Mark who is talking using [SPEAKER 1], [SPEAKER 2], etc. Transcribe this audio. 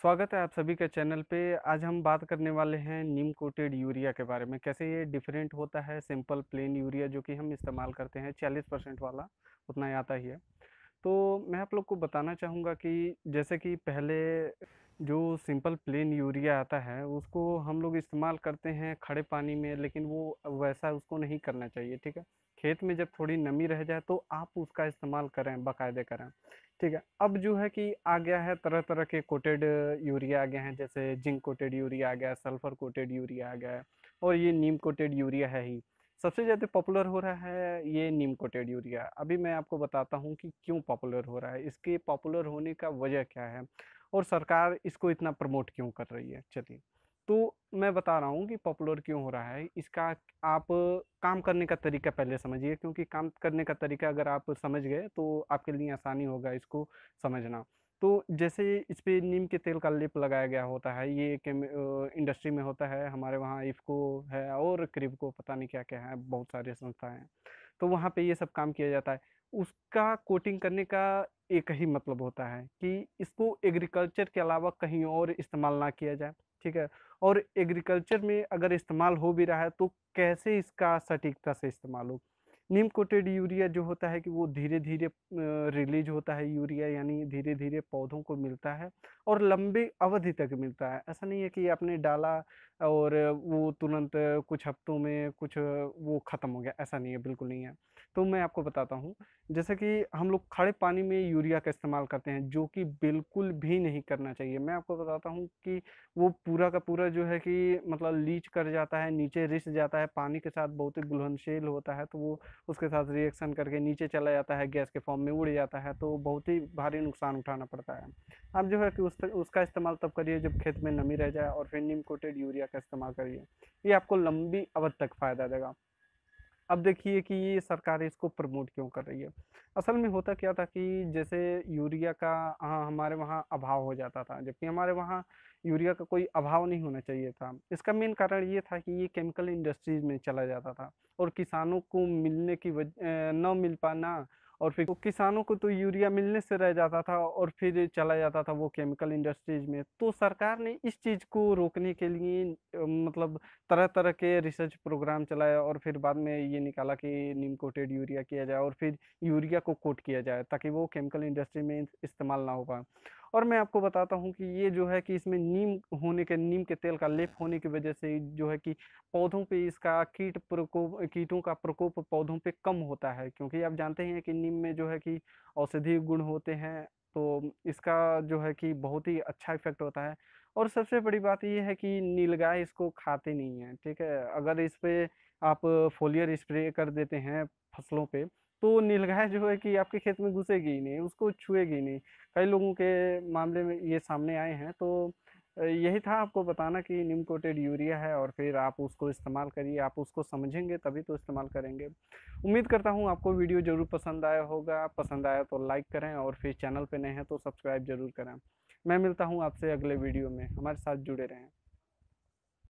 [SPEAKER 1] स्वागत है आप सभी के चैनल पे आज हम बात करने वाले हैं नीम कोटेड यूरिया के बारे में कैसे ये डिफरेंट होता है सिंपल प्लेन यूरिया जो कि हम इस्तेमाल करते हैं 40 परसेंट वाला उतना ही आता ही है तो मैं आप लोग को बताना चाहूँगा कि जैसे कि पहले जो सिंपल प्लेन यूरिया आता है उसको हम लोग इस्तेमाल करते हैं खड़े पानी में लेकिन वो वैसा उसको नहीं करना चाहिए ठीक है खेत में जब थोड़ी नमी रह जाए तो आप उसका इस्तेमाल करें बाकायदे करें ठीक है अब जो है कि आ गया है तरह तरह के कोटेड यूरिया आ गए हैं जैसे जिंक कोटेड यूरिया आ गया सल्फ़र कोटेड यूरिया आ गया है और ये नीम कोटेड यूरिया है ही सबसे ज़्यादा पॉपुलर हो रहा है ये नीम कोटेड यूरिया अभी मैं आपको बताता हूँ कि क्यों पॉपुलर हो रहा है इसके पॉपुलर होने का वजह क्या है और सरकार इसको इतना प्रमोट क्यों कर रही है चलिए तो मैं बता रहा हूँ कि पॉपुलर क्यों हो रहा है इसका आप काम करने का तरीका पहले समझिए क्योंकि काम करने का तरीका अगर आप समझ गए तो आपके लिए आसानी होगा इसको समझना तो जैसे इस पर नीम के तेल का लिप लगाया गया होता है ये इंडस्ट्री में होता है हमारे वहाँ इफ़को है और करीब को पता नहीं क्या क्या है बहुत सारे संस्थाएँ हैं तो वहाँ पे ये सब काम किया जाता है उसका कोटिंग करने का एक ही मतलब होता है कि इसको एग्रीकल्चर के अलावा कहीं और इस्तेमाल ना किया जाए ठीक है और एग्रीकल्चर में अगर इस्तेमाल हो भी रहा है तो कैसे इसका सटीकता से इस्तेमाल हो नीम कोटेड यूरिया जो होता है कि वो धीरे धीरे रिलीज होता है यूरिया यानी धीरे धीरे पौधों को मिलता है और लंबी अवधि तक मिलता है ऐसा नहीं है कि आपने डाला और वो तुरंत कुछ हफ्तों में कुछ वो ख़त्म हो गया ऐसा नहीं है बिल्कुल नहीं है तो मैं आपको बताता हूँ जैसे कि हम लोग खड़े पानी में यूरिया का इस्तेमाल करते हैं जो कि बिल्कुल भी नहीं करना चाहिए मैं आपको बताता हूँ कि वो पूरा का पूरा जो है कि मतलब लीच कर जाता है नीचे रिस जाता है पानी के साथ बहुत ही घुलनशील होता है तो वो उसके साथ रिएक्शन करके नीचे चला जाता है गैस के फॉर्म में उड़ जाता है तो बहुत ही भारी नुकसान उठाना पड़ता है आप जो है कि उस, उसका इस्तेमाल तब करिए जब खेत में नमी रह जाए और फिर निम कोटेड यूरिया का इस्तेमाल करिए ये आपको लंबी अवध तक फ़ायदा देगा अब देखिए कि ये सरकार इसको प्रमोट क्यों कर रही है असल में होता क्या था कि जैसे यूरिया का हाँ हमारे वहाँ अभाव हो जाता था जबकि हमारे वहाँ यूरिया का कोई अभाव नहीं होना चाहिए था इसका मेन कारण ये था कि ये केमिकल इंडस्ट्रीज में चला जाता था और किसानों को मिलने की वजह न मिल पाना और फिर किसानों को तो यूरिया मिलने से रह जाता था और फिर चला जाता था वो केमिकल इंडस्ट्रीज में तो सरकार ने इस चीज़ को रोकने के लिए मतलब तरह तरह के रिसर्च प्रोग्राम चलाया और फिर बाद में ये निकाला कि नीम कोटेड यूरिया किया जाए और फिर यूरिया को कोट किया जाए ताकि वो केमिकल इंडस्ट्री में इस्तेमाल ना हो पाए और मैं आपको बताता हूँ कि ये जो है कि इसमें नीम होने के नीम के तेल का लेप होने की वजह से जो है कि पौधों पे इसका कीट प्रकोप कीटों का प्रकोप पौधों पे कम होता है क्योंकि आप जानते हैं कि नीम में जो है कि औषधीय गुण होते हैं तो इसका जो है कि बहुत ही अच्छा इफेक्ट होता है और सबसे बड़ी बात यह है कि नीलगाय इसको खाते नहीं हैं ठीक है अगर इस पर आप फोलियर स्प्रे कर देते हैं फसलों पर तो नीलगाय जो है कि आपके खेत में घुसेगी ही नहीं उसको छुएगी नहीं कई लोगों के मामले में ये सामने आए हैं तो यही था आपको बताना कि निम कोटेड यूरिया है और फिर आप उसको इस्तेमाल करिए आप उसको समझेंगे तभी तो इस्तेमाल करेंगे उम्मीद करता हूँ आपको वीडियो ज़रूर पसंद आया होगा पसंद आया तो लाइक करें और फिर चैनल पर नए हैं तो सब्सक्राइब जरूर करें मैं मिलता हूँ आपसे अगले वीडियो में हमारे साथ जुड़े रहें